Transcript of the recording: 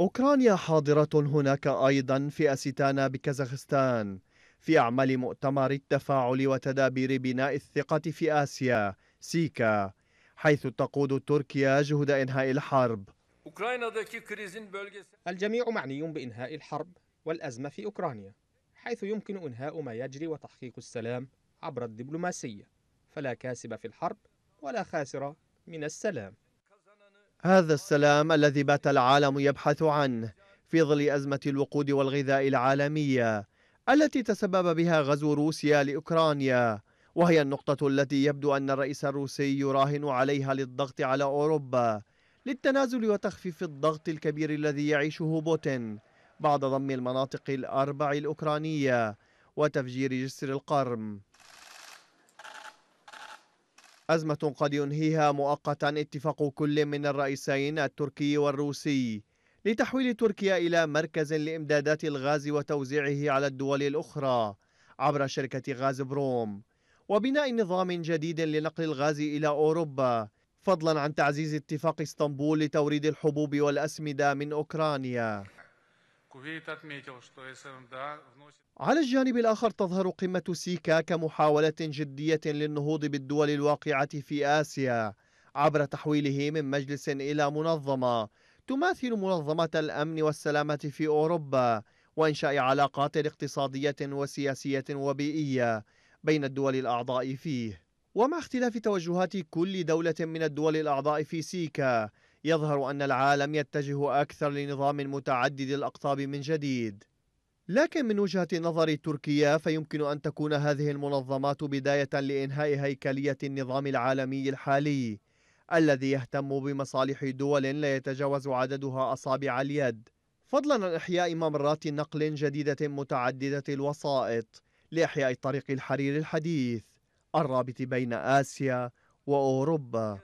أوكرانيا حاضرة هناك أيضا في أستانا بكازاخستان في أعمال مؤتمر التفاعل وتدابير بناء الثقة في آسيا سيكا حيث تقود تركيا جهد إنهاء الحرب الجميع معني بإنهاء الحرب والأزمة في أوكرانيا حيث يمكن إنهاء ما يجري وتحقيق السلام عبر الدبلوماسية فلا كاسب في الحرب ولا خاسر من السلام هذا السلام الذي بات العالم يبحث عنه في ظل أزمة الوقود والغذاء العالمية التي تسبب بها غزو روسيا لأوكرانيا وهي النقطة التي يبدو أن الرئيس الروسي يراهن عليها للضغط على أوروبا للتنازل وتخفيف الضغط الكبير الذي يعيشه بوتين بعد ضم المناطق الأربع الأوكرانية وتفجير جسر القرم أزمة قد ينهيها مؤقتا اتفاق كل من الرئيسين التركي والروسي لتحويل تركيا إلى مركز لإمدادات الغاز وتوزيعه على الدول الأخرى عبر شركة غاز بروم وبناء نظام جديد لنقل الغاز إلى أوروبا فضلا عن تعزيز اتفاق اسطنبول لتوريد الحبوب والأسمدة من أوكرانيا على الجانب الآخر تظهر قمة سيكا كمحاولة جدية للنهوض بالدول الواقعة في آسيا عبر تحويله من مجلس إلى منظمة تماثل منظمة الأمن والسلامة في أوروبا وإنشاء علاقات اقتصادية وسياسية وبيئية بين الدول الأعضاء فيه ومع اختلاف توجهات كل دولة من الدول الأعضاء في سيكا يظهر أن العالم يتجه أكثر لنظام متعدد الأقطاب من جديد لكن من وجهة نظر تركيا فيمكن أن تكون هذه المنظمات بداية لإنهاء هيكلية النظام العالمي الحالي الذي يهتم بمصالح دول لا يتجاوز عددها أصابع اليد فضلا عن إحياء ممرات نقل جديدة متعددة الوسائط لإحياء طريق الحرير الحديث الرابط بين آسيا وأوروبا